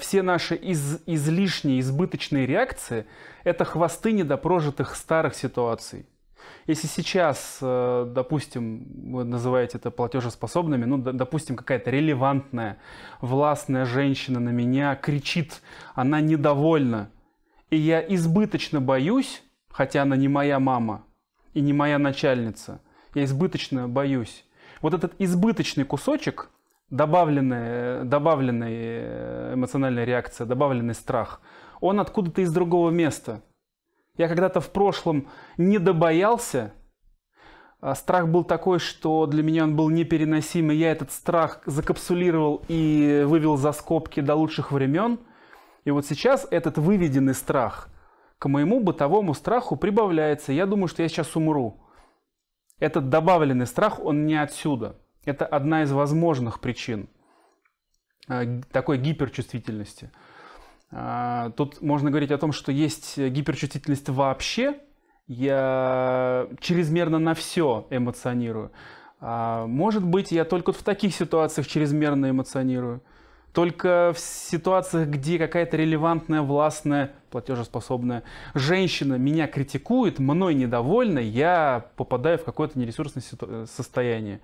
Все наши из, излишние, избыточные реакции – это хвосты недопрожитых старых ситуаций. Если сейчас, э, допустим, вы называете это платежеспособными, ну, допустим, какая-то релевантная, властная женщина на меня кричит, она недовольна, и я избыточно боюсь, хотя она не моя мама и не моя начальница, я избыточно боюсь. Вот этот избыточный кусочек добавленная, добавленная э, эмоциональная реакция, добавленный страх, он откуда-то из другого места. Я когда-то в прошлом не добоялся, а страх был такой, что для меня он был непереносимый. Я этот страх закапсулировал и вывел за скобки до лучших времен. И вот сейчас этот выведенный страх к моему бытовому страху прибавляется. Я думаю, что я сейчас умру. Этот добавленный страх, он не отсюда. Это одна из возможных причин э, такой гиперчувствительности. Э, тут можно говорить о том, что есть гиперчувствительность вообще. Я чрезмерно на все эмоционирую. А, может быть, я только в таких ситуациях чрезмерно эмоционирую. Только в ситуациях, где какая-то релевантная, властная, платежеспособная женщина меня критикует, мной недовольна, я попадаю в какое-то нересурсное э, состояние.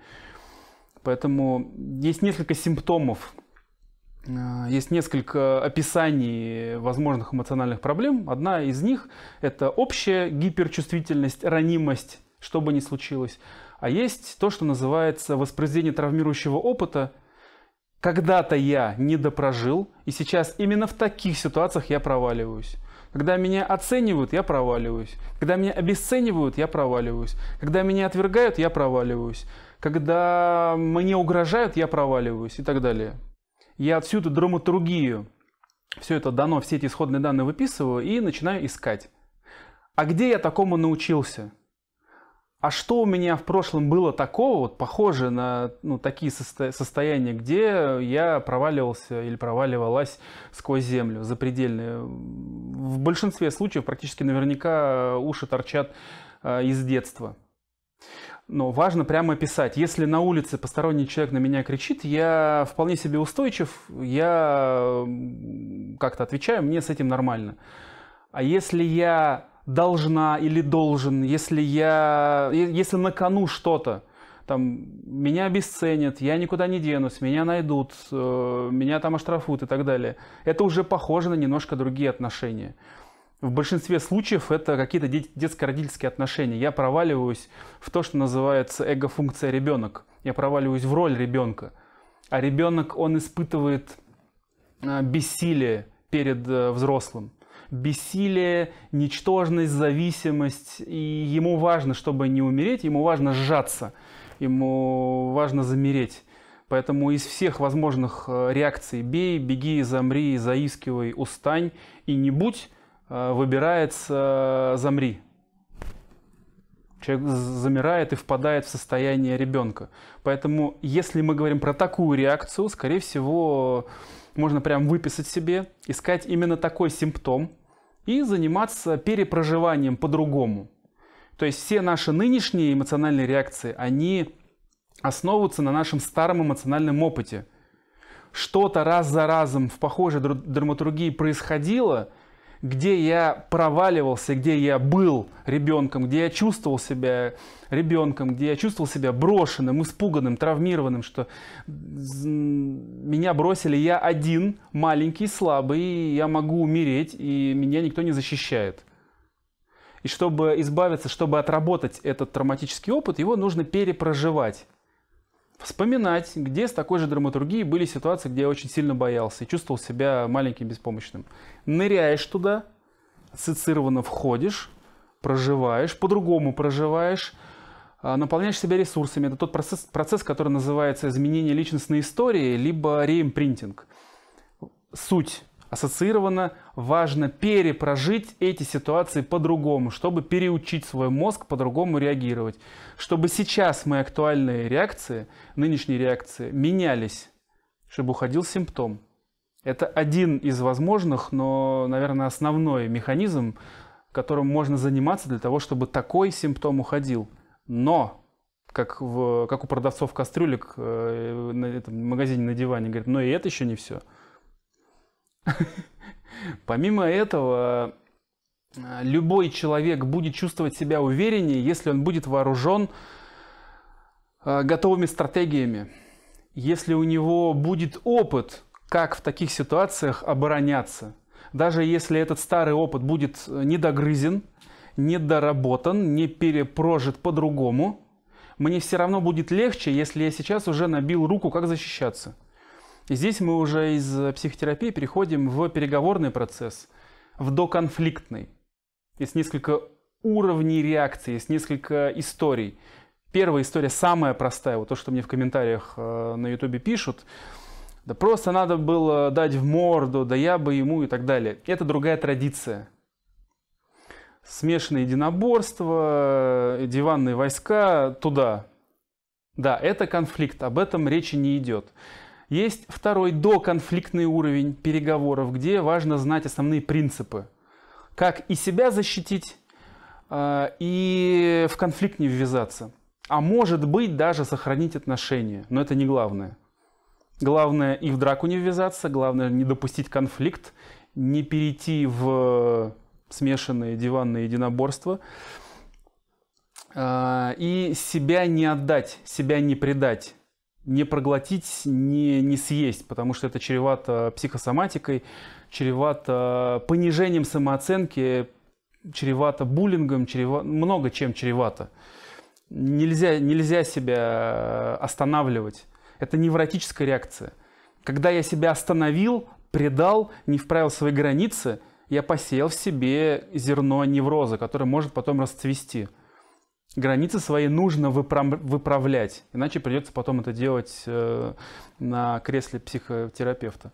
Поэтому есть несколько симптомов, э, есть несколько описаний возможных эмоциональных проблем. Одна из них – это общая гиперчувствительность, ранимость, что бы ни случилось. А есть то, что называется воспроизведение травмирующего опыта. Когда-то я недопрожил, и сейчас именно в таких ситуациях я проваливаюсь. Когда меня оценивают, я проваливаюсь. Когда меня обесценивают, я проваливаюсь. Когда меня отвергают, я проваливаюсь когда мне угрожают, я проваливаюсь и так далее. Я отсюда драматургию, все это дано, все эти исходные данные выписываю и начинаю искать. А где я такому научился? А что у меня в прошлом было такого, вот похоже на ну, такие состо- состояния, где я проваливался или проваливалась сквозь землю, запредельные. В большинстве случаев практически наверняка уши торчат э, из детства но важно прямо писать. Если на улице посторонний человек на меня кричит, я вполне себе устойчив, я как-то отвечаю, мне с этим нормально. А если я должна или должен, если я, если на кону что-то, там, меня обесценят, я никуда не денусь, меня найдут, э, меня там оштрафуют и так далее. Это уже похоже на немножко другие отношения в большинстве случаев это какие-то детско-родительские отношения. Я проваливаюсь в то, что называется эго-функция ребенок. Я проваливаюсь в роль ребенка. А ребенок, он испытывает а, бессилие перед э, взрослым. Бессилие, ничтожность, зависимость. И ему важно, чтобы не умереть, ему важно сжаться, ему важно замереть. Поэтому из всех возможных э, реакций «бей», «беги», «замри», «заискивай», «устань» и «не будь» Э, выбирается э, «замри». Человек замирает и впадает в состояние ребенка. Поэтому, если мы говорим про такую реакцию, скорее всего, можно прям выписать себе, искать именно такой симптом и заниматься перепроживанием по-другому. То есть все наши нынешние эмоциональные реакции, они основываются на нашем старом эмоциональном опыте. Что-то раз за разом в похожей драматургии происходило – где я проваливался, где я был ребенком, где я чувствовал себя ребенком, где я чувствовал себя брошенным, испуганным, травмированным, что меня бросили, я один, маленький, слабый, и я могу умереть, и меня никто не защищает. И чтобы избавиться, чтобы отработать этот травматический опыт, его нужно перепроживать вспоминать, где с такой же драматургией были ситуации, где я очень сильно боялся и чувствовал себя маленьким, беспомощным. Ныряешь туда, ассоциированно входишь, проживаешь, по-другому проживаешь, а, наполняешь себя ресурсами. Это тот процесс, процесс, который называется изменение личностной истории, либо реимпринтинг. Суть ассоциировано, важно перепрожить эти ситуации по-другому, чтобы переучить свой мозг по-другому реагировать. Чтобы сейчас мои актуальные реакции, нынешние реакции, менялись, чтобы уходил симптом. Это один из возможных, но, наверное, основной механизм, которым можно заниматься для того, чтобы такой симптом уходил. Но как, в, как у продавцов кастрюлек э, на этом магазине на диване, говорит, но «Ну и это еще не все. Помимо этого, э, любой человек будет чувствовать себя увереннее, если он будет вооружен э, готовыми стратегиями, если у него будет опыт, как в таких ситуациях обороняться. Даже если этот старый опыт будет э, недогрызен, недоработан, не перепрожит по-другому, мне все равно будет легче, если я сейчас уже набил руку, как защищаться. И здесь мы уже из э, психотерапии переходим в переговорный процесс, в доконфликтный. Есть несколько уровней реакции, есть несколько историй. Первая история самая простая, вот то, что мне в комментариях э, на ютубе пишут. Да просто надо было дать в морду, да я бы ему и так далее. Это другая традиция. Смешанное единоборство, э, диванные войска, туда. Да, это конфликт, об этом речи не идет. Есть второй доконфликтный уровень переговоров, где важно знать основные принципы. Как и себя защитить, э, и в конфликт не ввязаться. А может быть даже сохранить отношения, но это не главное. Главное и в драку не ввязаться, главное не допустить конфликт, не перейти в смешанные диванные единоборства э, и себя не отдать, себя не предать не проглотить, не, не съесть, потому что это чревато психосоматикой, чревато понижением самооценки, чревато буллингом, чрева... много чем чревато. Нельзя, нельзя себя останавливать. Это невротическая реакция. Когда я себя остановил, предал, не вправил свои границы, я посеял в себе зерно невроза, которое может потом расцвести границы свои нужно выправлять, иначе придется потом это делать э, на кресле психотерапевта.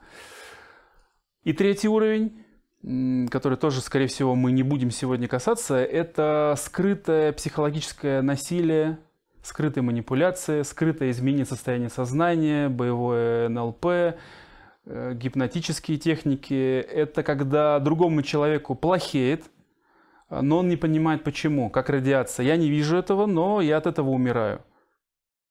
И третий уровень который тоже, скорее всего, мы не будем сегодня касаться, это скрытое психологическое насилие, скрытые манипуляции, скрытое изменение состояния сознания, боевое НЛП, э, гипнотические техники. Это когда другому человеку плохеет, а, но он не понимает почему, как радиация. Я не вижу этого, но я от этого умираю.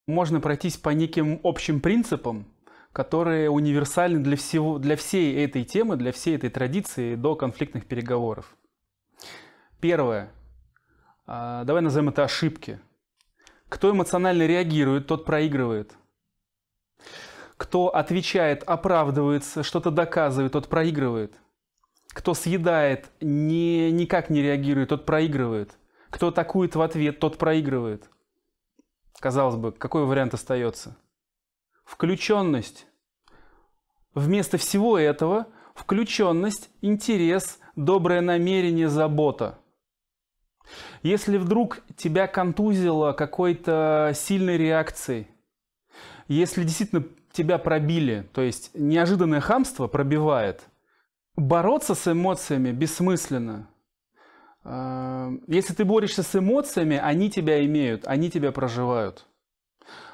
Можно пройтись по неким общим принципам, которые универсальны для, всего, для всей этой темы, для всей этой традиции до конфликтных переговоров. Первое. А, давай назовем это ошибки. Кто эмоционально реагирует, тот проигрывает. Кто отвечает, оправдывается, что-то доказывает, тот проигрывает. Кто съедает, не, никак не реагирует, тот проигрывает. Кто атакует в ответ, тот проигрывает. Казалось бы, какой вариант остается? Включенность. Вместо всего этого включенность, интерес, доброе намерение, забота. Если вдруг тебя контузило какой-то сильной реакцией, если действительно тебя пробили, то есть неожиданное хамство пробивает – Бороться с эмоциями бессмысленно. А, если ты борешься с эмоциями, они тебя имеют, они тебя проживают.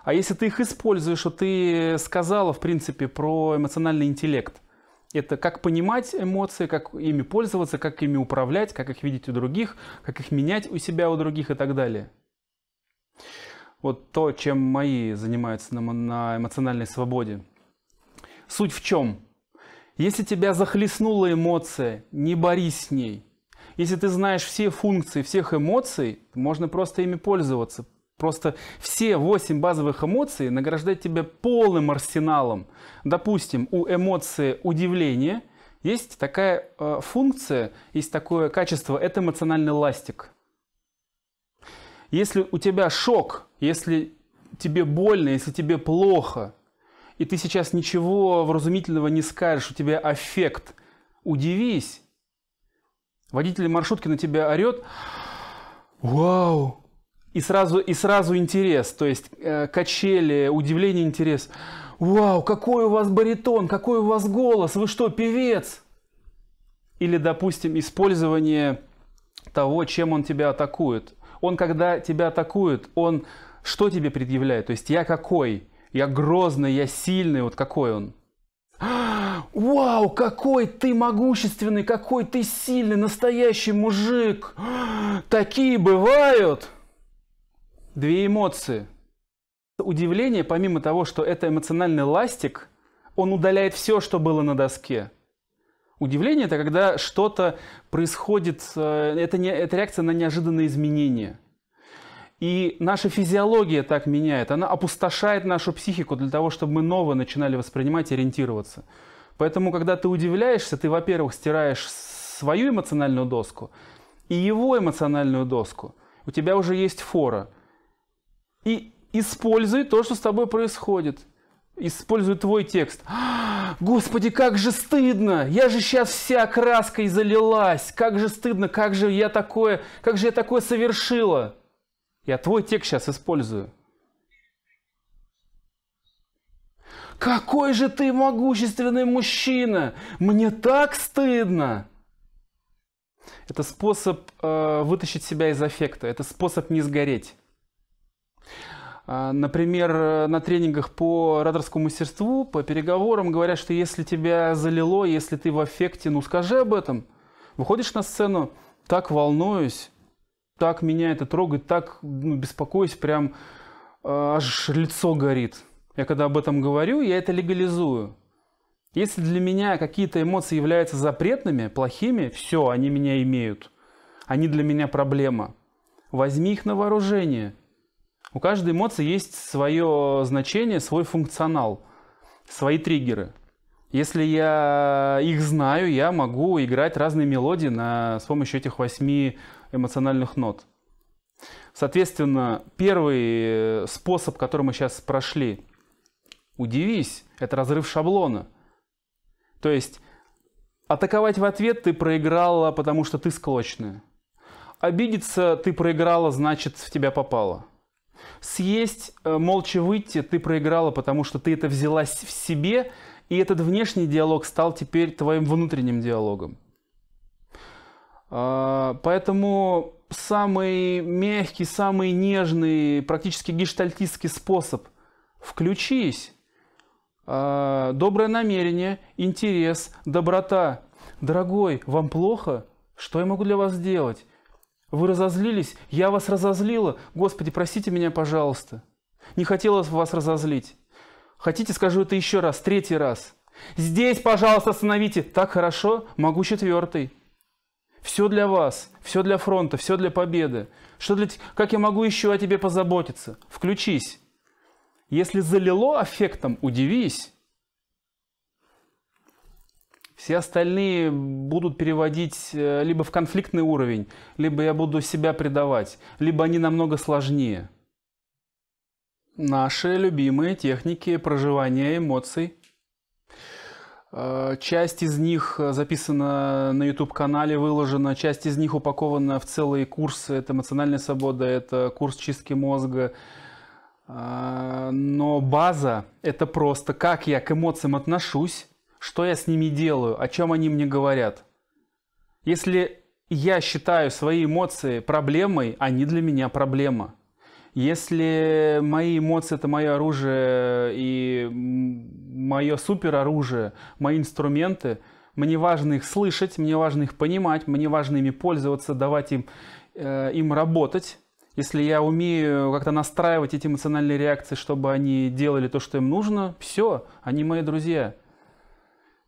А если ты их используешь, что ты сказала, в принципе, про эмоциональный интеллект. Это как понимать эмоции, как ими пользоваться, как ими управлять, как их видеть у других, как их менять у себя, у других и так далее. Вот то, чем мои занимаются на, на эмоциональной свободе. Суть в чем? Если тебя захлестнула эмоция, не борись с ней. Если ты знаешь все функции всех эмоций, можно просто ими пользоваться. Просто все восемь базовых эмоций награждать тебя полным арсеналом. Допустим, у эмоции удивление есть такая э, функция, есть такое качество, это эмоциональный ластик. Если у тебя шок, если тебе больно, если тебе плохо, и ты сейчас ничего вразумительного не скажешь, у тебя аффект. Удивись. Водитель маршрутки на тебя орет. Вау! И сразу, и сразу интерес, то есть э, качели, удивление, интерес. Вау, какой у вас баритон, какой у вас голос, вы что, певец? Или, допустим, использование того, чем он тебя атакует. Он, когда тебя атакует, он что тебе предъявляет? То есть я какой? я грозный, я сильный, вот какой он. Вау, какой ты могущественный, какой ты сильный, настоящий мужик. Такие бывают. Две эмоции. Удивление, помимо того, что это эмоциональный ластик, он удаляет все, что было на доске. Удивление – это когда что-то происходит, э, это, не, это реакция на неожиданное изменение – и наша физиология так меняет, она опустошает нашу психику для того, чтобы мы новое начинали воспринимать и ориентироваться. Поэтому, когда ты удивляешься, ты, во-первых, стираешь свою эмоциональную доску и его эмоциональную доску. У тебя уже есть фора. И используй то, что с тобой происходит. Используй твой текст. «А, господи, как же стыдно! Я же сейчас вся краской залилась! Как же стыдно! Как же я такое, как же я такое совершила! Я твой текст сейчас использую. Какой же ты могущественный мужчина! Мне так стыдно! Это способ э, вытащить себя из аффекта, это способ не сгореть. А, э, например, на тренингах по радарскому мастерству, по переговорам говорят, что если тебя залило, если ты в аффекте, ну скажи об этом. Выходишь на сцену, так волнуюсь, так меня это трогает, так ну, беспокоюсь, прям э, аж лицо горит. Я когда об этом говорю, я это легализую. Если для меня какие-то эмоции являются запретными, плохими, все, они меня имеют. Они для меня проблема. Возьми их на вооружение. У каждой эмоции есть свое значение, свой функционал, свои триггеры. Если я их знаю, я могу играть разные мелодии на, с помощью этих восьми эмоциональных нот. Соответственно, первый э, способ, который мы сейчас прошли, удивись, это разрыв шаблона. То есть атаковать в ответ ты проиграла, потому что ты склочная. Обидеться ты проиграла, значит в тебя попало. Съесть, э, молча выйти, ты проиграла, потому что ты это взялась в себе, и этот внешний диалог стал теперь твоим внутренним диалогом. А, поэтому самый мягкий, самый нежный, практически гештальтистский способ «включись», а, доброе намерение, интерес, доброта. «Дорогой, вам плохо? Что я могу для вас сделать? Вы разозлились? Я вас разозлила? Господи, простите меня, пожалуйста. Не хотела вас разозлить. Хотите, скажу это еще раз, третий раз. Здесь, пожалуйста, остановите. Так хорошо, могу четвертый. Все для вас, все для фронта, все для победы. Что для... Как я могу еще о тебе позаботиться? Включись. Если залило аффектом, удивись. Все остальные будут переводить э, либо в конфликтный уровень, либо я буду себя предавать, либо они намного сложнее. Наши любимые техники проживания эмоций – Э, часть из них э, записана на YouTube-канале, выложена. Часть из них упакована в целые курсы. Это эмоциональная свобода, это курс чистки мозга. Э, но база – это просто как я к эмоциям отношусь, что я с ними делаю, о чем они мне говорят. Если я считаю свои эмоции проблемой, они для меня проблема – если мои эмоции – это мое оружие и мое супероружие, мои инструменты, мне важно их слышать, мне важно их понимать, мне важно ими пользоваться, давать им, э, им работать. Если я умею как-то настраивать эти эмоциональные реакции, чтобы они делали то, что им нужно, все, они мои друзья.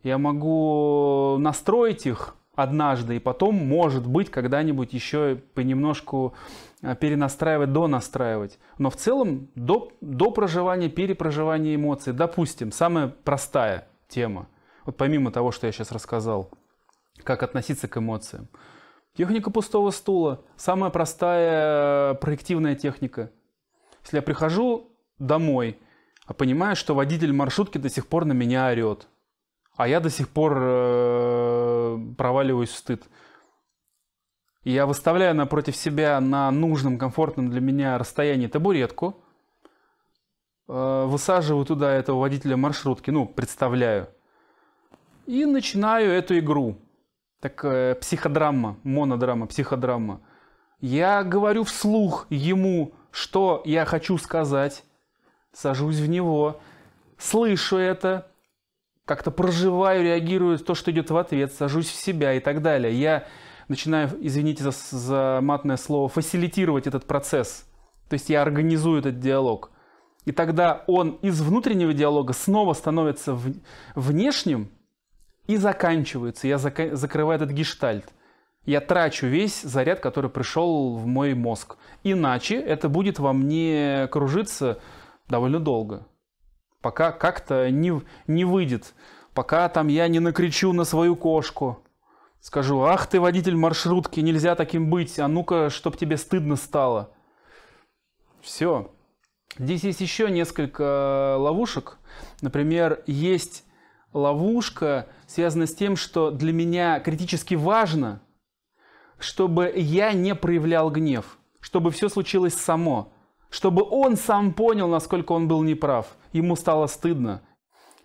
Я могу настроить их – однажды, и потом, может быть, когда-нибудь еще понемножку э, перенастраивать, донастраивать. Но в целом до, до проживания, перепроживания эмоций, допустим, самая простая тема, вот помимо того, что я сейчас рассказал, как относиться к эмоциям. Техника пустого стула, самая простая э, проективная техника. Если я прихожу домой, а понимаю, что водитель маршрутки до сих пор на меня орет, а я до сих пор э, Э, проваливаюсь в стыд. я выставляю напротив себя на нужном, комфортном для меня расстоянии табуретку, э, высаживаю туда этого водителя маршрутки, ну, представляю, и начинаю эту игру. Такая психодрама, монодрама, психодрама. Я говорю вслух ему, что я хочу сказать, сажусь в него, слышу это, как-то проживаю, реагирую то, что идет в ответ, сажусь в себя и так далее. Я начинаю, извините за, за матное слово, фасилитировать этот процесс. То есть я организую этот диалог. И тогда он из внутреннего диалога снова становится в, внешним и заканчивается. Я зака, закрываю этот гештальт. Я трачу весь заряд, который пришел в мой мозг. Иначе это будет во мне кружиться довольно долго пока как-то не, не выйдет, пока там я не накричу на свою кошку. Скажу, ах ты водитель маршрутки, нельзя таким быть, а ну-ка, чтоб тебе стыдно стало. Все. Здесь есть еще несколько ловушек. Например, есть ловушка, связанная с тем, что для меня критически важно, чтобы я не проявлял гнев, чтобы все случилось само чтобы он сам понял, насколько он был неправ. Ему стало стыдно.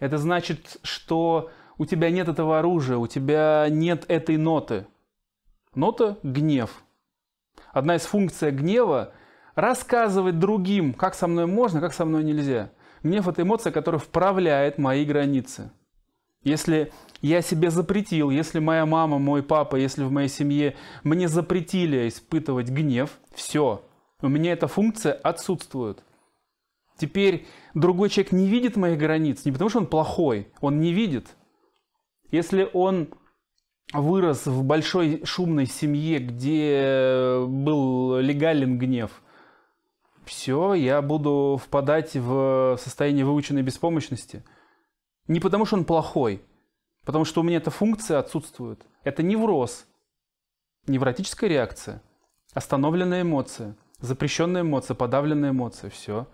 Это значит, что у тебя нет этого оружия, у тебя нет этой ноты. Нота – гнев. Одна из функций гнева – рассказывать другим, как со мной можно, как со мной нельзя. Гнев – это эмоция, которая вправляет мои границы. Если я себе запретил, если моя мама, мой папа, если в моей семье мне запретили испытывать гнев, все – у меня эта функция отсутствует. Теперь другой человек не видит моих границ, не потому что он плохой, он не видит. Если он вырос в большой шумной семье, где был легален гнев, все, я буду впадать в состояние выученной беспомощности. Не потому что он плохой, потому что у меня эта функция отсутствует. Это невроз, невротическая реакция, остановленная эмоция – Запрещенные эмоции, подавленные эмоции, все.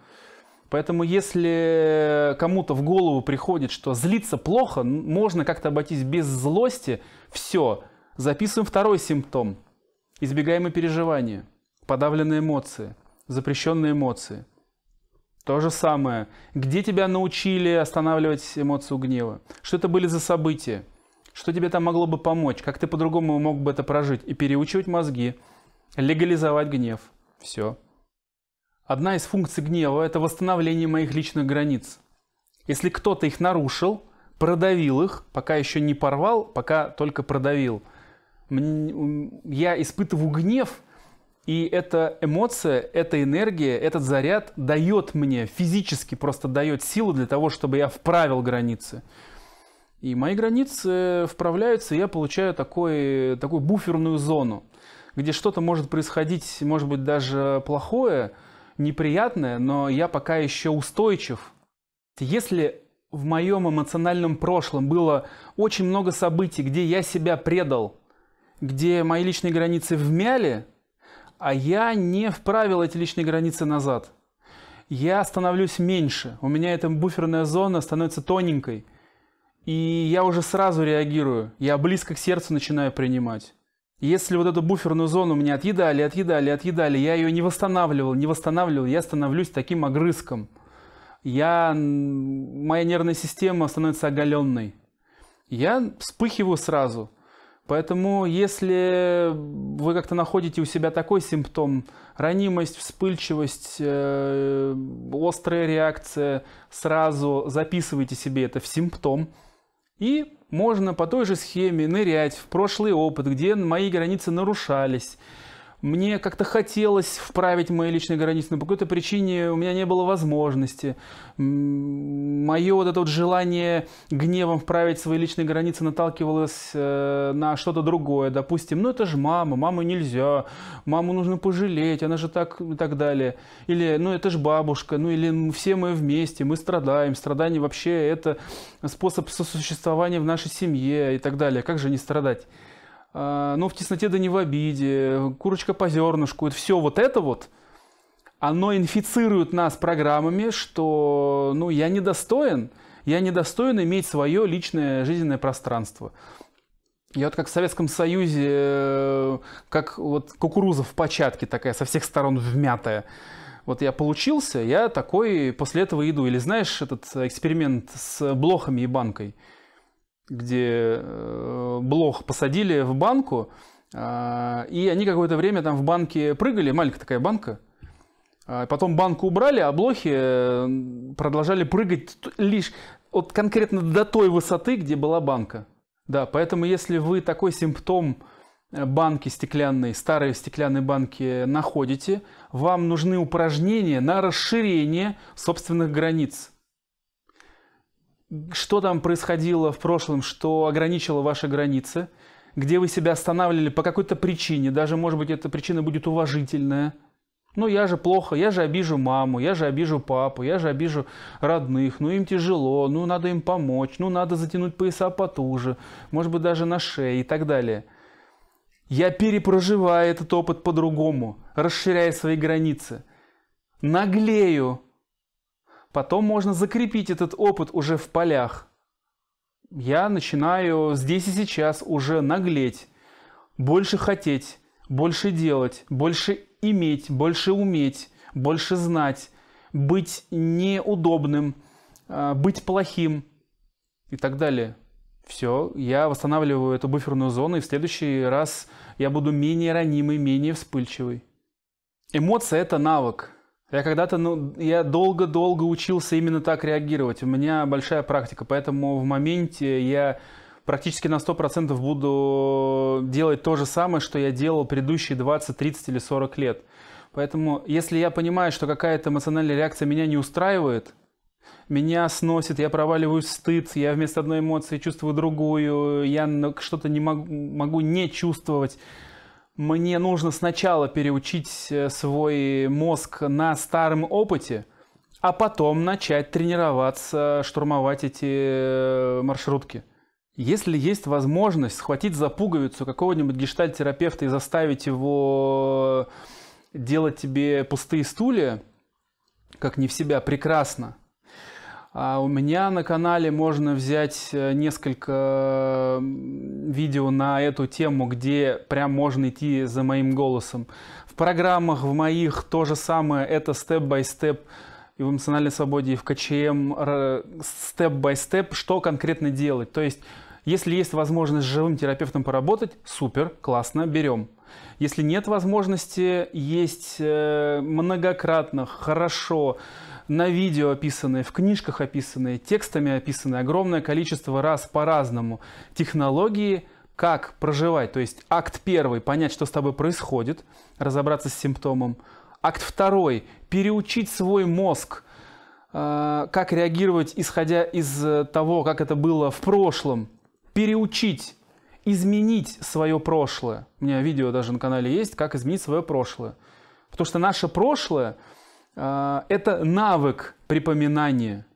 Поэтому если кому-то в голову приходит, что злиться плохо, можно как-то обойтись без злости, все. Записываем второй симптом. Избегаемые переживания, подавленные эмоции, запрещенные эмоции. То же самое. Где тебя научили останавливать эмоцию гнева? Что это были за события? Что тебе там могло бы помочь? Как ты по-другому мог бы это прожить? И переучивать мозги, легализовать гнев. Все. Одна из функций гнева – это восстановление моих личных границ. Если кто-то их нарушил, продавил их, пока еще не порвал, пока только продавил, я испытываю гнев, и эта эмоция, эта энергия, этот заряд дает мне, физически просто дает силу для того, чтобы я вправил границы. И мои границы вправляются, и я получаю такой, такую буферную зону где что-то может происходить, может быть, даже плохое, неприятное, но я пока еще устойчив. Если в моем эмоциональном прошлом было очень много событий, где я себя предал, где мои личные границы вмяли, а я не вправил эти личные границы назад. Я становлюсь меньше, у меня эта буферная зона становится тоненькой, и я уже сразу реагирую, я близко к сердцу начинаю принимать. Если вот эту буферную зону мне отъедали, отъедали, отъедали, я ее не восстанавливал, не восстанавливал, я становлюсь таким огрызком. Я, моя нервная система становится оголенной. Я вспыхиваю сразу. Поэтому если вы как-то находите у себя такой симптом, ранимость, вспыльчивость, э, острая реакция, сразу записывайте себе это в симптом и можно по той же схеме нырять в прошлый опыт, где мои границы нарушались, мне как-то хотелось вправить мои личные границы, но по какой-то причине у меня не было возможности. Мое вот это вот желание гневом вправить свои личные границы наталкивалось э, на что-то другое. Допустим, ну это же мама, маму нельзя, маму нужно пожалеть, она же так и так далее. Или, ну это же бабушка, ну или все мы вместе, мы страдаем. Страдание вообще это способ сосуществования в нашей семье и так далее. Как же не страдать? Э, но ну, в тесноте да не в обиде, курочка по зернышку, это все вот это вот, оно инфицирует нас программами, что ну, я недостоин, я недостоин иметь свое личное жизненное пространство. Я вот как в Советском Союзе, э, как вот кукуруза в початке такая, со всех сторон вмятая. Вот я получился, я такой после этого иду. Или знаешь этот эксперимент с блохами и банкой – где э, Блох посадили в банку, а, и они какое-то время там в банке прыгали, маленькая такая банка, а, Потом банку убрали, а блохи э, продолжали прыгать лишь вот конкретно до той высоты, где была банка. Да, поэтому если вы такой симптом э, банки стеклянной, старые стеклянные банки находите, вам нужны упражнения на расширение собственных границ что там происходило в прошлом, что ограничило ваши границы, где вы себя останавливали по какой-то причине, даже, может быть, эта причина будет уважительная. Ну, я же плохо, я же обижу маму, я же обижу папу, я же обижу родных, ну, им тяжело, ну, надо им помочь, ну, надо затянуть пояса потуже, может быть, даже на шее и так далее. Я перепроживаю этот опыт по-другому, расширяя свои границы, наглею, Потом можно закрепить этот опыт уже в полях. Я начинаю здесь и сейчас уже наглеть, больше хотеть, больше делать, больше иметь, больше уметь, больше знать, быть неудобным, а, быть плохим и так далее. Все, я восстанавливаю эту буферную зону, и в следующий раз я буду менее ранимый, менее вспыльчивый. Эмоция – это навык. Я когда-то, ну, я долго-долго учился именно так реагировать. У меня большая практика, поэтому в моменте я практически на 100% буду делать то же самое, что я делал предыдущие 20, 30 или 40 лет. Поэтому, если я понимаю, что какая-то эмоциональная реакция меня не устраивает, меня сносит, я проваливаюсь в стыд, я вместо одной эмоции чувствую другую, я что-то не могу, могу не чувствовать мне нужно сначала переучить э, свой мозг на старом опыте, а потом начать тренироваться, штурмовать эти э, маршрутки. Если есть возможность схватить за пуговицу какого-нибудь гештальтерапевта и заставить его э, делать тебе пустые стулья, как не в себя, прекрасно. А у меня на канале можно взять э, несколько видео на эту тему, где прям можно идти за моим голосом. В программах в моих то же самое, это степ-бай-степ и в эмоциональной свободе, и в КЧМ, эм, степ-бай-степ, что конкретно делать. То есть, если есть возможность с живым терапевтом поработать, супер, классно, берем. Если нет возможности, есть э, многократно, хорошо, хорошо на видео описанные, в книжках описанные, текстами описанные, огромное количество раз по-разному. Технологии, как проживать, то есть акт первый, понять, что с тобой происходит, разобраться с симптомом. Акт второй, переучить свой мозг, э, как реагировать, исходя из э, того, как это было в прошлом. Переучить, изменить свое прошлое. У меня видео даже на канале есть, как изменить свое прошлое. Потому что наше прошлое а, это навык припоминания.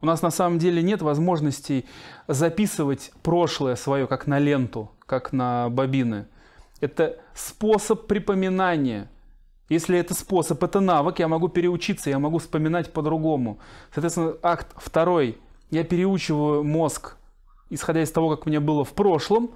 У нас на самом деле нет возможностей записывать прошлое свое как на ленту, как на бобины. Это способ припоминания. Если это способ, это навык, я могу переучиться, я могу вспоминать по-другому. Соответственно, акт второй. Я переучиваю мозг, исходя из того, как мне было в прошлом.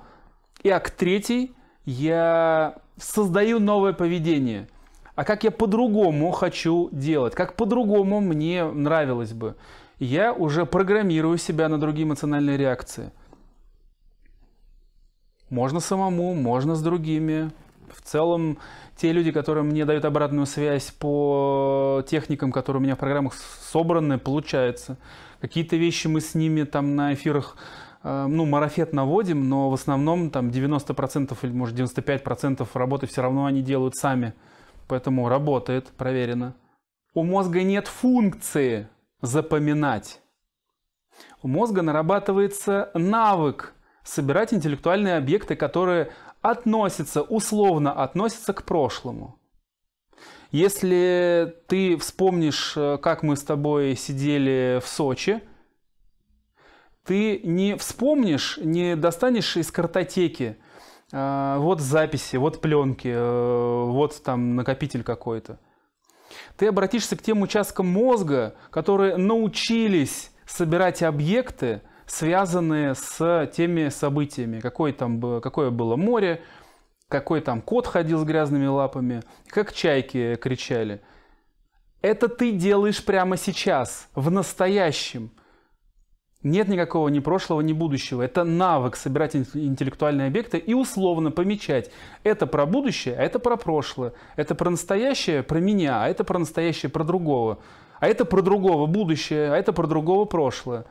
И акт третий. Я создаю новое поведение – а как я по-другому хочу делать, как по-другому мне нравилось бы. Я уже программирую себя на другие эмоциональные реакции. Можно самому, можно с другими. В целом, те люди, которые мне дают обратную связь по техникам, которые у меня в программах собраны, получается. Какие-то вещи мы с ними там на эфирах э, ну, марафет наводим, но в основном там 90% или может 95% работы все равно они делают сами поэтому работает, проверено. У мозга нет функции запоминать. У мозга нарабатывается навык собирать интеллектуальные объекты, которые относятся, условно относятся к прошлому. Если ты вспомнишь, э, как мы с тобой сидели в Сочи, ты не вспомнишь, не достанешь из картотеки – а, вот записи, вот пленки, э, вот там накопитель какой-то. Ты обратишься к тем участкам мозга, которые научились собирать объекты, связанные с теми событиями, какое, там, какое было море, какой там кот ходил с грязными лапами, как чайки кричали. Это ты делаешь прямо сейчас, в настоящем – нет никакого ни прошлого, ни будущего. Это навык собирать интеллектуальные объекты и условно помечать. Это про будущее, а это про прошлое. Это про настоящее, про меня, а это про настоящее, про другого. А это про другого будущее, а это про другого прошлое.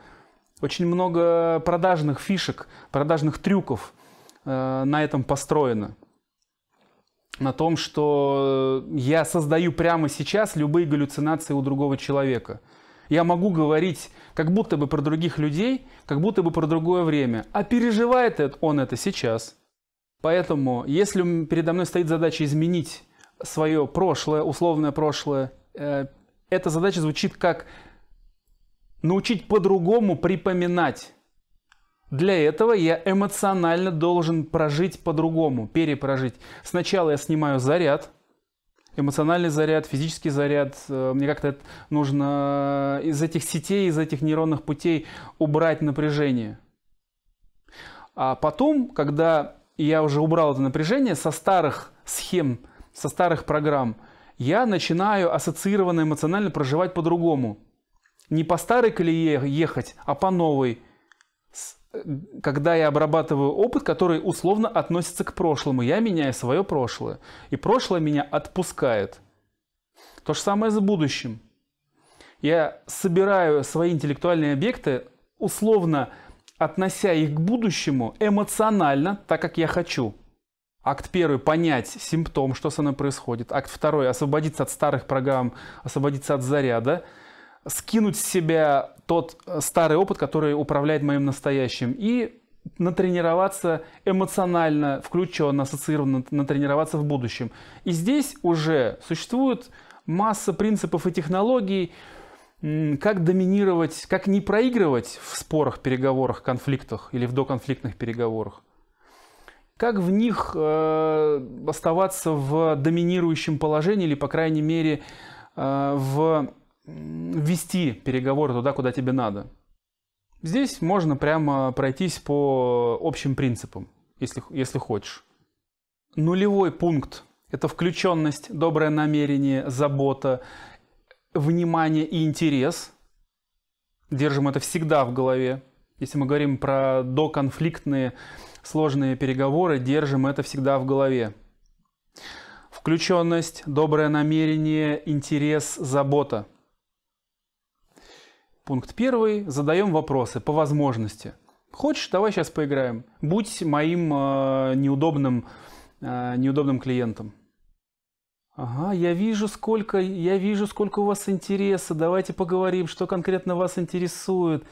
Очень много продажных фишек, продажных трюков э, на этом построено. На том, что я создаю прямо сейчас любые галлюцинации у другого человека – я могу говорить как будто бы про других людей, как будто бы про другое время. А переживает он это сейчас. Поэтому, если передо мной стоит задача изменить свое прошлое, условное прошлое, э, эта задача звучит как научить по-другому припоминать. Для этого я эмоционально должен прожить по-другому, перепрожить. Сначала я снимаю заряд – эмоциональный заряд, физический заряд. Э, мне как-то нужно из этих сетей, из этих нейронных путей убрать напряжение. А потом, когда я уже убрал это напряжение со старых схем, со старых программ, я начинаю ассоциированно эмоционально проживать по-другому. Не по старой колее ехать, а по новой – когда я обрабатываю опыт, который условно относится к прошлому, я меняю свое прошлое. И прошлое меня отпускает. То же самое с будущим. Я собираю свои интеллектуальные объекты, условно относя их к будущему эмоционально, так как я хочу. Акт первый – понять симптом, что со мной происходит. Акт второй – освободиться от старых программ, освободиться от заряда – скинуть с себя тот э, старый опыт, который управляет моим настоящим, и натренироваться эмоционально, включенно, ассоциированно, натренироваться в будущем. И здесь уже существует масса принципов и технологий, как доминировать, как не проигрывать в спорах, переговорах, конфликтах или в доконфликтных переговорах. Как в них э, оставаться в доминирующем положении или, по крайней мере, э, в вести переговоры туда, куда тебе надо. Здесь можно прямо пройтись по общим принципам, если, если хочешь. Нулевой пункт – это включенность, доброе намерение, забота, внимание и интерес. Держим это всегда в голове. Если мы говорим про доконфликтные сложные переговоры, держим это всегда в голове. Включенность, доброе намерение, интерес, забота – Пункт первый. Задаем вопросы по возможности. Хочешь, давай сейчас поиграем. Будь моим э, неудобным, э, неудобным клиентом. Ага, я вижу, сколько, я вижу, сколько у вас интереса. Давайте поговорим, что конкретно вас интересует.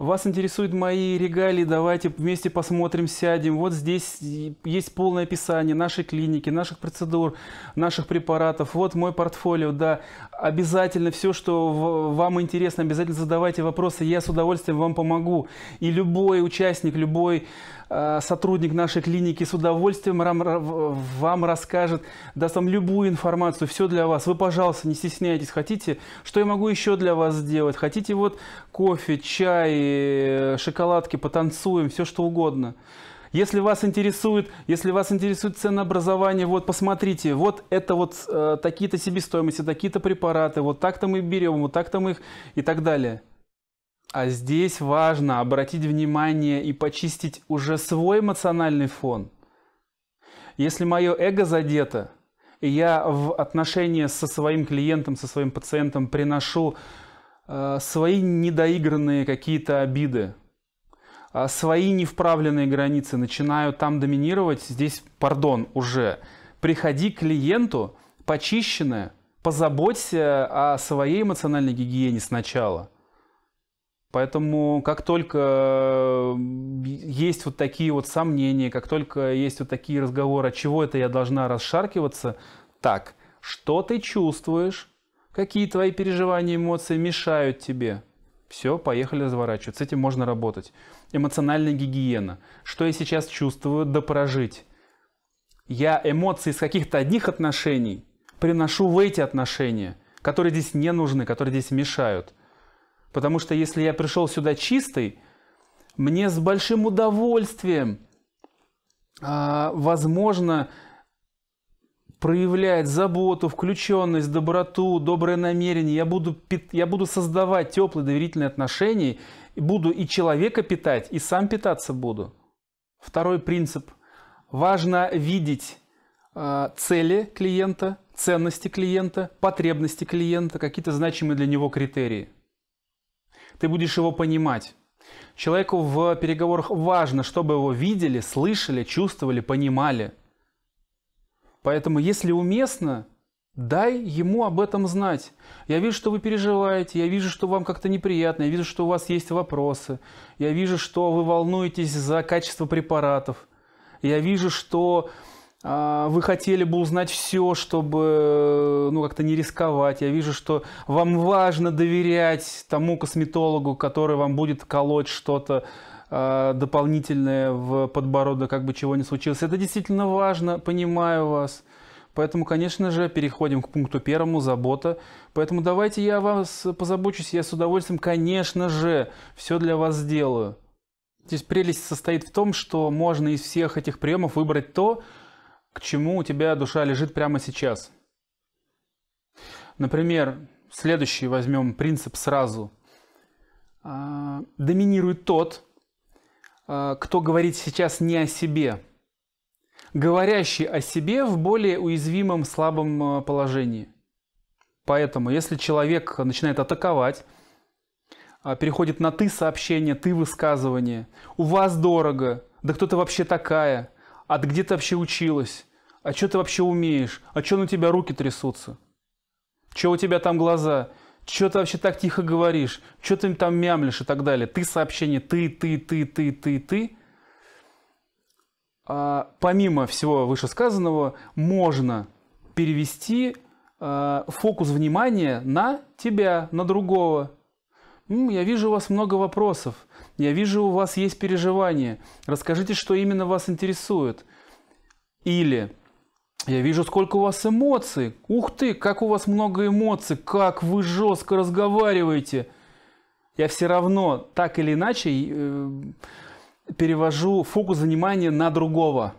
Вас интересуют мои регалии, давайте вместе посмотрим, сядем. Вот здесь есть полное описание нашей клиники, наших процедур, наших препаратов. Вот мой портфолио, да обязательно все, что вам интересно, обязательно задавайте вопросы, я с удовольствием вам помогу. И любой участник, любой э, сотрудник нашей клиники с удовольствием вам, вам расскажет, даст вам любую информацию, все для вас. Вы, пожалуйста, не стесняйтесь, хотите, что я могу еще для вас сделать? Хотите вот кофе, чай, э, шоколадки, потанцуем, все что угодно. Если вас интересует, если вас интересует ценообразование, вот посмотрите, вот это вот э, такие-то себестоимости, такие-то препараты, вот так-то мы берем, вот так-то мы их и так далее. А здесь важно обратить внимание и почистить уже свой эмоциональный фон. Если мое эго задето, и я в отношении со своим клиентом, со своим пациентом приношу э, свои недоигранные какие-то обиды, а, свои невправленные границы, начинают там доминировать, здесь, пардон, уже. Приходи к клиенту почищенное, позаботься о своей эмоциональной гигиене сначала. Поэтому как только э, есть вот такие вот сомнения, как только есть вот такие разговоры, от чего это я должна расшаркиваться, так, что ты чувствуешь, какие твои переживания, эмоции мешают тебе – все, поехали разворачивать. С этим можно работать. Эмоциональная гигиена. Что я сейчас чувствую, да прожить. Я эмоции из каких-то одних отношений приношу в эти отношения, которые здесь не нужны, которые здесь мешают. Потому что если я пришел сюда чистый, мне с большим удовольствием, а, возможно, проявлять заботу, включенность, доброту, доброе намерение. Я буду, я буду создавать теплые доверительные отношения, и буду и человека питать, и сам питаться буду. Второй принцип. Важно видеть э, цели клиента, ценности клиента, потребности клиента, какие-то значимые для него критерии. Ты будешь его понимать. Человеку в переговорах важно, чтобы его видели, слышали, чувствовали, понимали – Поэтому, если уместно, дай ему об этом знать. Я вижу, что вы переживаете, я вижу, что вам как-то неприятно, я вижу, что у вас есть вопросы, я вижу, что вы волнуетесь за качество препаратов, я вижу, что э, вы хотели бы узнать все, чтобы ну, как-то не рисковать. Я вижу, что вам важно доверять тому косметологу, который вам будет колоть что-то а, дополнительное в подбородок, как бы чего ни случилось. Это действительно важно, понимаю вас. Поэтому, конечно же, переходим к пункту первому – забота. Поэтому давайте я вас позабочусь, я с удовольствием, конечно же, все для вас сделаю. Здесь прелесть состоит в том, что можно из всех этих приемов выбрать то, к чему у тебя душа лежит прямо сейчас. Например, следующий возьмем принцип сразу. А, доминирует тот, а, кто говорит сейчас не о себе, говорящий о себе в более уязвимом, слабом а, положении. Поэтому, если человек начинает атаковать, а, переходит на «ты» сообщение, «ты» высказывание, «у вас дорого», «да кто ты вообще такая», «а где ты вообще училась», «а что ты вообще умеешь», «а что на тебя руки трясутся», «что у тебя там глаза», что ты вообще так тихо говоришь, что ты там мямлишь и так далее. Ты сообщение, ты, ты, ты, ты, ты, ты. А, помимо всего вышесказанного, можно перевести а, фокус внимания на тебя, на другого. М, я вижу у вас много вопросов, я вижу у вас есть переживания. Расскажите, что именно вас интересует. Или я вижу, сколько у вас эмоций. Ух ты, как у вас много эмоций, как вы жестко разговариваете. Я все равно так или иначе э, перевожу фокус внимания на другого.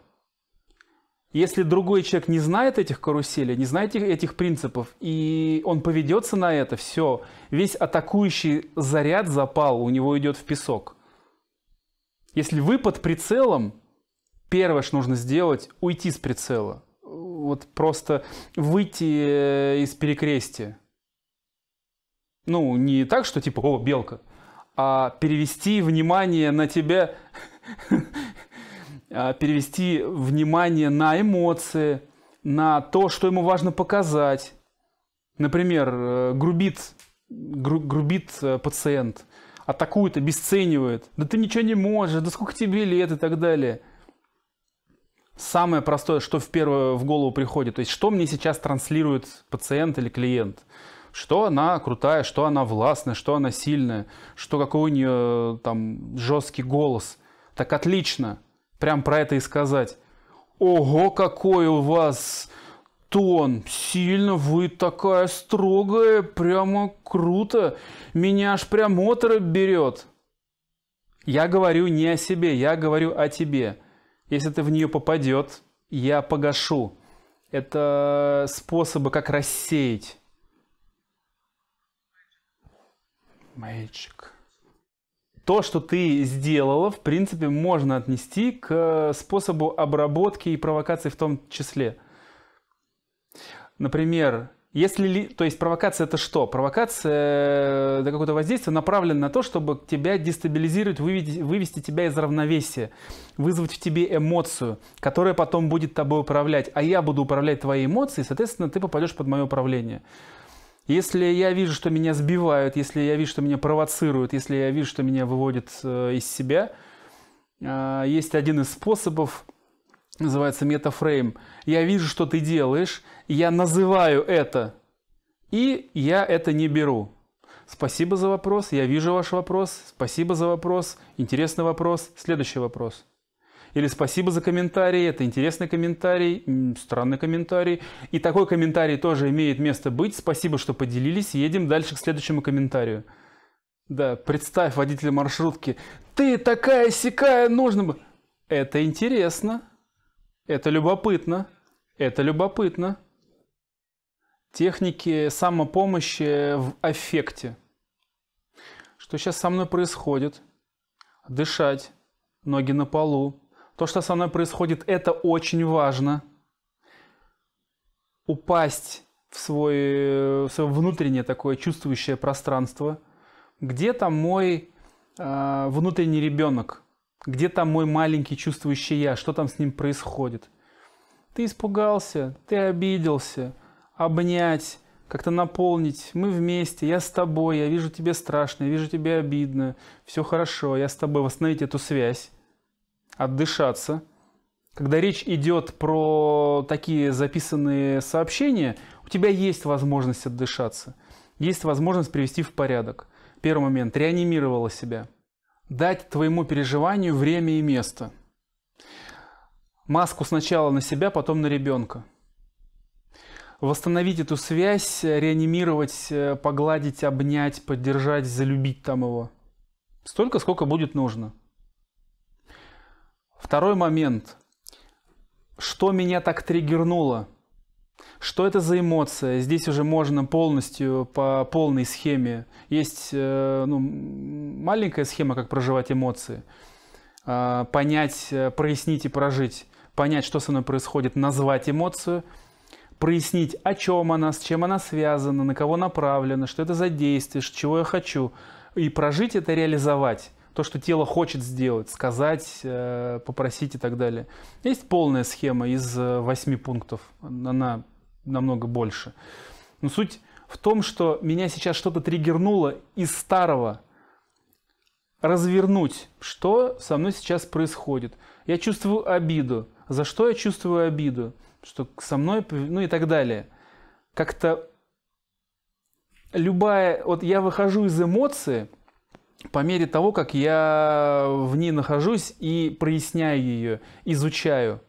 Если другой человек не знает этих каруселей, не знает этих, этих принципов, и он поведется на это, все, весь атакующий заряд запал у него идет в песок. Если вы под прицелом, первое, что нужно сделать, уйти с прицела вот просто выйти э, из перекрестия. Ну, не так, что типа, о, белка, а перевести внимание на тебя, а перевести внимание на эмоции, на то, что ему важно показать. Например, э, грубит, гру, грубит э, пациент, атакует, обесценивает. Да ты ничего не можешь, да сколько тебе лет и так далее – самое простое, что в первое в голову приходит, то есть что мне сейчас транслирует пациент или клиент, что она крутая, что она властная, что она сильная, что какой у нее э, там жесткий голос. Так отлично, прям про это и сказать. Ого, какой у вас тон, сильно вы такая строгая, прямо круто, меня аж прям отрыв берет. Я говорю не о себе, я говорю о тебе. Если ты в нее попадет, я погашу. Это способы, как рассеять. Magic. То, что ты сделала, в принципе, можно отнести к способу обработки и провокации в том числе. Например, если, то есть провокация это что? Провокация, э, это какое-то воздействие направлено на то, чтобы тебя дестабилизировать, вывести, вывести тебя из равновесия, вызвать в тебе эмоцию, которая потом будет тобой управлять, а я буду управлять твоей эмоцией, соответственно, ты попадешь под мое управление. Если я вижу, что меня сбивают, если я вижу, что меня провоцируют, если я вижу, что меня выводят э, из себя, э, есть один из способов, называется метафрейм. Я вижу, что ты делаешь, я называю это, и я это не беру. Спасибо за вопрос, я вижу ваш вопрос, спасибо за вопрос, интересный вопрос, следующий вопрос. Или спасибо за комментарий, это интересный комментарий, странный комментарий. И такой комментарий тоже имеет место быть. Спасибо, что поделились, едем дальше к следующему комментарию. Да, представь водителя маршрутки. Ты такая сякая, нужно бы. Это интересно. Это любопытно. Это любопытно техники самопомощи в аффекте. Что сейчас со мной происходит? Дышать, ноги на полу. То, что со мной происходит, это очень важно. Упасть в свой, э, в свое внутреннее такое чувствующее пространство. Где там мой э, внутренний ребенок? Где там мой маленький чувствующий я? Что там с ним происходит? Ты испугался, ты обиделся, обнять, как-то наполнить. Мы вместе, я с тобой, я вижу тебе страшно, я вижу тебе обидно, все хорошо, я с тобой. Восстановить эту связь, отдышаться. Когда речь идет про такие записанные сообщения, у тебя есть возможность отдышаться, есть возможность привести в порядок. Первый момент – реанимировала себя. Дать твоему переживанию время и место. Маску сначала на себя, потом на ребенка восстановить эту связь, реанимировать, э, погладить, обнять, поддержать, залюбить там его. Столько, сколько будет нужно. Второй момент. Что меня так триггернуло? Что это за эмоция? Здесь уже можно полностью по полной схеме. Есть э, ну, маленькая схема, как проживать эмоции. А, понять, э, прояснить и прожить. Понять, что со мной происходит, назвать эмоцию – прояснить, о чем она, с чем она связана, на кого направлена, что это за действие, чего я хочу. И прожить это, реализовать то, что тело хочет сделать, сказать, э, попросить и так далее. Есть полная схема из э, восьми пунктов, она намного больше. Но суть в том, что меня сейчас что-то триггернуло из старого. Развернуть, что со мной сейчас происходит. Я чувствую обиду. За что я чувствую обиду? что со мной, ну и так далее. Как-то любая, вот я выхожу из эмоции по мере того, как я в ней нахожусь и проясняю ее, изучаю.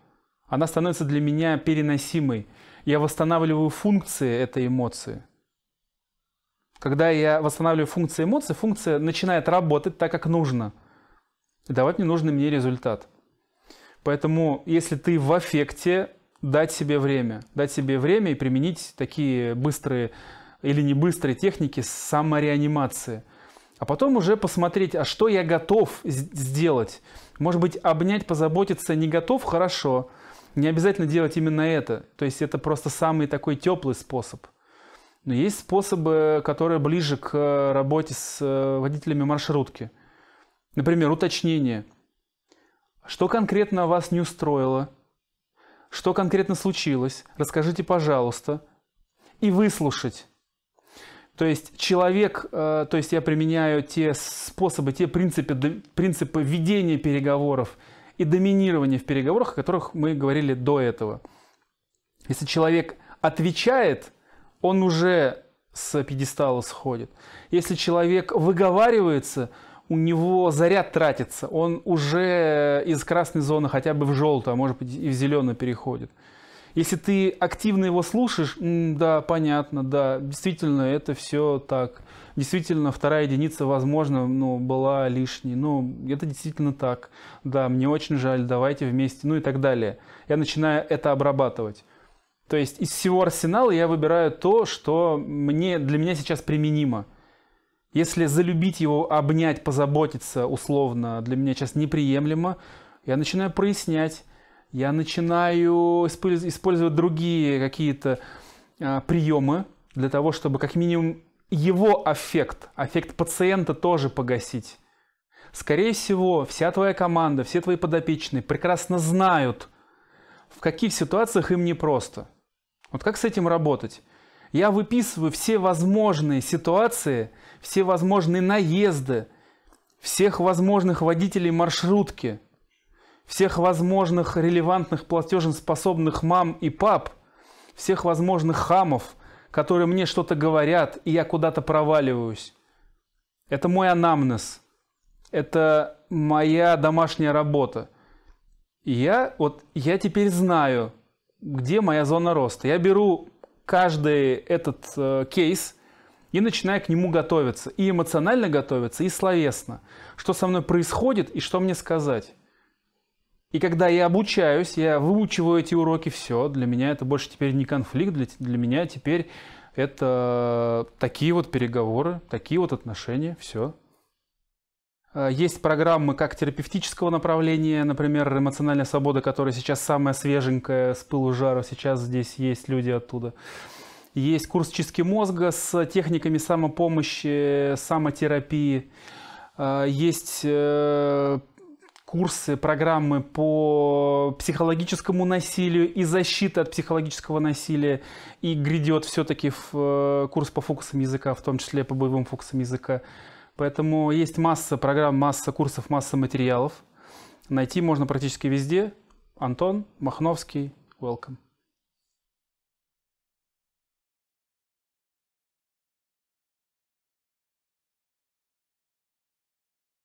Она становится для меня переносимой. Я восстанавливаю функции этой эмоции. Когда я восстанавливаю функции эмоций, функция начинает работать так, как нужно. И давать ненужный мне результат. Поэтому, если ты в аффекте, дать себе время. Дать себе время и применить такие быстрые или не быстрые техники самореанимации. А потом уже посмотреть, а что я готов сделать. Может быть, обнять, позаботиться не готов, хорошо. Не обязательно делать именно это. То есть это просто самый такой теплый способ. Но есть способы, которые ближе к э, работе с э, водителями маршрутки. Например, уточнение. Что конкретно вас не устроило – что конкретно случилось, расскажите, пожалуйста, и выслушать. То есть человек, э, то есть я применяю те способы, те принципы, принципы ведения переговоров и доминирования в переговорах, о которых мы говорили до этого. Если человек отвечает, он уже с пьедестала сходит. Если человек выговаривается, у него заряд тратится, он уже из красной зоны хотя бы в желтую, а может быть и в зеленую переходит. Если ты активно его слушаешь, да, понятно, да, действительно, это все так. Действительно, вторая единица, возможно, ну, была лишней. Ну, это действительно так. Да, мне очень жаль, давайте вместе, ну и так далее. Я начинаю это обрабатывать. То есть из всего арсенала я выбираю то, что мне, для меня сейчас применимо. Если залюбить его, обнять, позаботиться условно для меня сейчас неприемлемо, я начинаю прояснять, я начинаю использовать другие какие-то а, приемы для того, чтобы как минимум его аффект, аффект пациента тоже погасить. Скорее всего, вся твоя команда, все твои подопечные прекрасно знают, в каких ситуациях им непросто. Вот как с этим работать? Я выписываю все возможные ситуации, все возможные наезды всех возможных водителей маршрутки, всех возможных релевантных платеженспособных мам и пап, всех возможных хамов, которые мне что-то говорят, и я куда-то проваливаюсь. Это мой анамнез. Это моя домашняя работа. И я, вот, я теперь знаю, где моя зона роста. Я беру каждый этот э, кейс – и начинаю к нему готовиться. И эмоционально готовиться, и словесно. Что со мной происходит и что мне сказать. И когда я обучаюсь, я выучиваю эти уроки, все, для меня это больше теперь не конфликт, для, для меня теперь это такие вот переговоры, такие вот отношения, все. Э, есть программы как терапевтического направления, например, «Эмоциональная свобода», которая сейчас самая свеженькая, с пылу жару, сейчас здесь есть люди оттуда. Есть курс чистки мозга с техниками самопомощи, самотерапии. Э, есть э, курсы, программы по психологическому насилию и защита от психологического насилия. И грядет все-таки э, курс по фокусам языка, в том числе по боевым фокусам языка. Поэтому есть масса программ, масса курсов, масса материалов. Найти можно практически везде. Антон, Махновский, welcome.